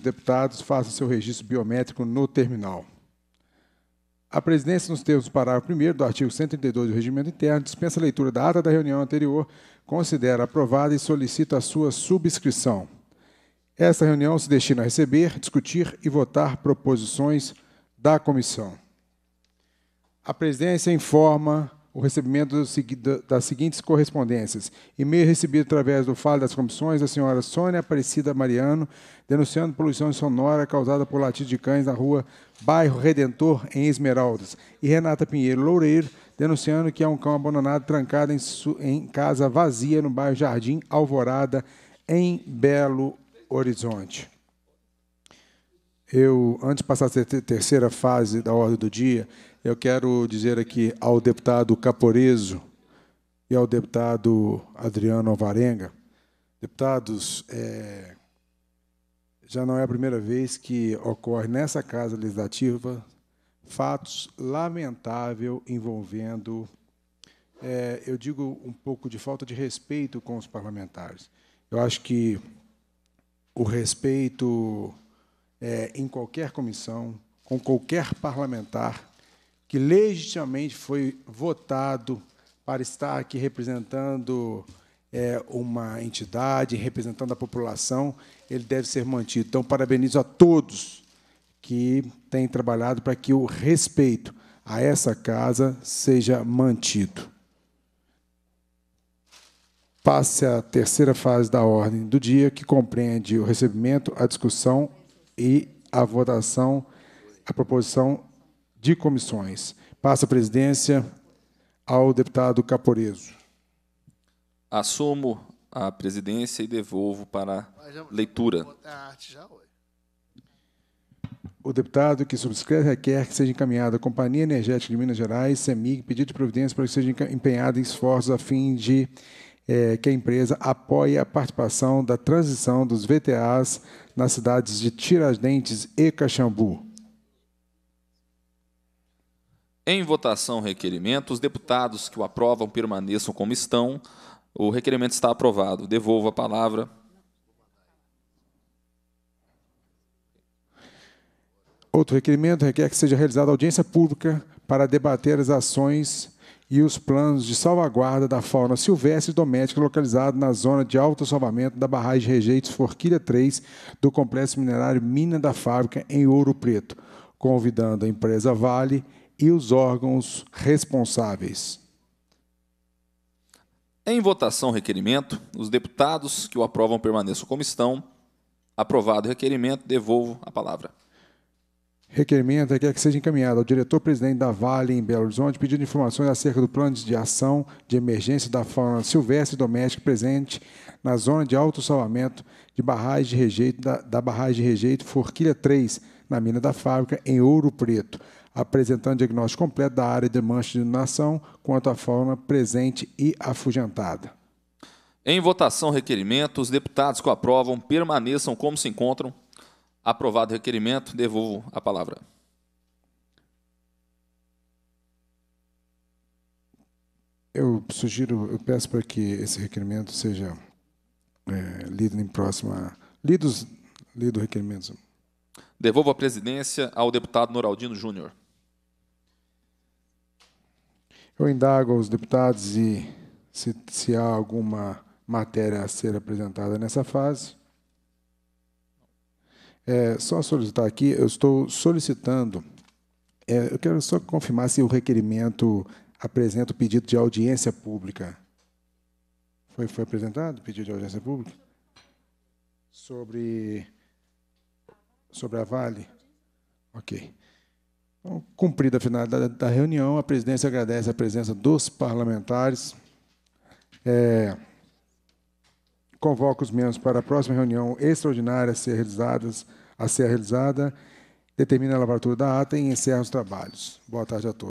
deputados façam seu registro biométrico no terminal. A presidência, nos termos do parágrafo 1 do artigo 132 do Regimento Interno, dispensa a leitura da ata da reunião anterior, considera aprovada e solicita a sua subscrição. Esta reunião se destina a receber, discutir e votar proposições da comissão. A presidência informa o recebimento das seguintes correspondências. E-mail recebido através do Fale das Comissões da senhora Sônia Aparecida Mariano, denunciando poluição sonora causada por latido de cães na rua Bairro Redentor, em Esmeraldas. E Renata Pinheiro Loureiro, denunciando que há um cão abandonado trancado em, em casa vazia no bairro Jardim Alvorada, em Belo Horizonte. Eu, antes de passar a terceira fase da ordem do dia, eu quero dizer aqui ao deputado Caporeso e ao deputado Adriano Alvarenga, deputados, é, já não é a primeira vez que ocorre nessa Casa Legislativa fatos lamentáveis envolvendo, é, eu digo, um pouco de falta de respeito com os parlamentares. Eu acho que o respeito é, em qualquer comissão, com qualquer parlamentar, que legitimamente foi votado para estar aqui representando é, uma entidade, representando a população, ele deve ser mantido. Então, parabenizo a todos que têm trabalhado para que o respeito a essa casa seja mantido. Passe a terceira fase da ordem do dia, que compreende o recebimento, a discussão e a votação, a proposição de comissões. Passa a presidência ao deputado Caporeso. Assumo a presidência e devolvo para leitura. O deputado que subscreve requer que seja encaminhada à Companhia Energética de Minas Gerais, CEMIG, pedido de providência para que seja empenhado em esforços a fim de é, que a empresa apoie a participação da transição dos VTAs nas cidades de Tiradentes e Caxambu. Em votação, requerimento. Os deputados que o aprovam permaneçam como estão. O requerimento está aprovado. Devolvo a palavra. Outro requerimento requer que seja realizada audiência pública para debater as ações e os planos de salvaguarda da fauna silvestre e doméstica localizada na zona de alto salvamento da barragem de Rejeitos Forquilha 3 do Complexo Minerário Mina da Fábrica, em Ouro Preto, convidando a empresa Vale e os órgãos responsáveis. Em votação, requerimento, os deputados que o aprovam permaneçam como estão. Aprovado o requerimento, devolvo a palavra. Requerimento é, é que seja encaminhado ao diretor-presidente da Vale em Belo Horizonte pedindo informações acerca do plano de ação de emergência da fauna silvestre doméstica presente na zona de autossalvamento de barragem de rejeito da, da barragem de rejeito Forquilha 3, na mina da fábrica, em Ouro Preto apresentando diagnóstico completo da área de mancha de inundação quanto à fauna presente e afugentada. Em votação, requerimento, os deputados que o aprovam permaneçam como se encontram. Aprovado o requerimento, devolvo a palavra. Eu sugiro, eu peço para que esse requerimento seja é, lido em próxima. Lidos, lido o requerimento. Devolvo a presidência ao deputado Noraldino Júnior. Eu indago aos deputados e se, se há alguma matéria a ser apresentada nessa fase. É, só solicitar aqui, eu estou solicitando, é, eu quero só confirmar se o requerimento apresenta o pedido de audiência pública. Foi, foi apresentado o pedido de audiência pública? Sobre, sobre a Vale? Ok cumprida a finalidade da reunião, a presidência agradece a presença dos parlamentares. É, convoca os membros para a próxima reunião extraordinária a ser, realizadas, a ser realizada, determina a lavratura da ata e encerra os trabalhos. Boa tarde a todos.